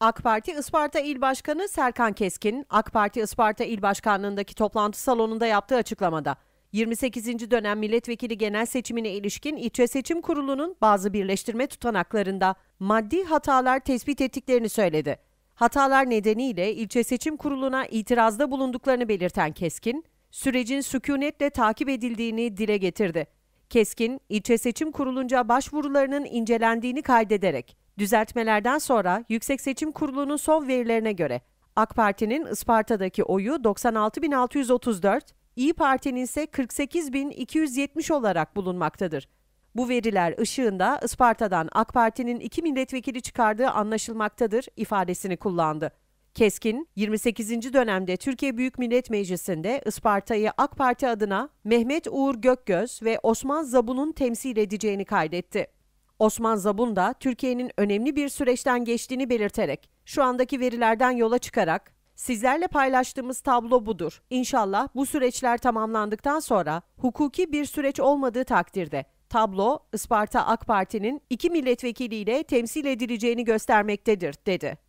AK Parti Isparta İl Başkanı Serkan Keskin, AK Parti Isparta İl Başkanlığındaki toplantı salonunda yaptığı açıklamada, 28. dönem milletvekili genel seçimine ilişkin ilçe seçim kurulunun bazı birleştirme tutanaklarında maddi hatalar tespit ettiklerini söyledi. Hatalar nedeniyle ilçe seçim kuruluna itirazda bulunduklarını belirten Keskin, sürecin sükunetle takip edildiğini dile getirdi. Keskin, ilçe seçim kurulunca başvurularının incelendiğini kaydederek, Düzeltmelerden sonra Yüksek Seçim Kurulu'nun son verilerine göre AK Parti'nin Isparta'daki oyu 96.634, İyi Parti'nin ise 48.270 olarak bulunmaktadır. Bu veriler ışığında Isparta'dan AK Parti'nin iki milletvekili çıkardığı anlaşılmaktadır ifadesini kullandı. Keskin, 28. dönemde Türkiye Büyük Millet Meclisi'nde Isparta'yı AK Parti adına Mehmet Uğur Gökgöz ve Osman Zabun'un temsil edeceğini kaydetti. Osman Zabun da Türkiye'nin önemli bir süreçten geçtiğini belirterek, şu andaki verilerden yola çıkarak, sizlerle paylaştığımız tablo budur. İnşallah bu süreçler tamamlandıktan sonra hukuki bir süreç olmadığı takdirde tablo Isparta AK Parti'nin iki milletvekiliyle temsil edileceğini göstermektedir, dedi.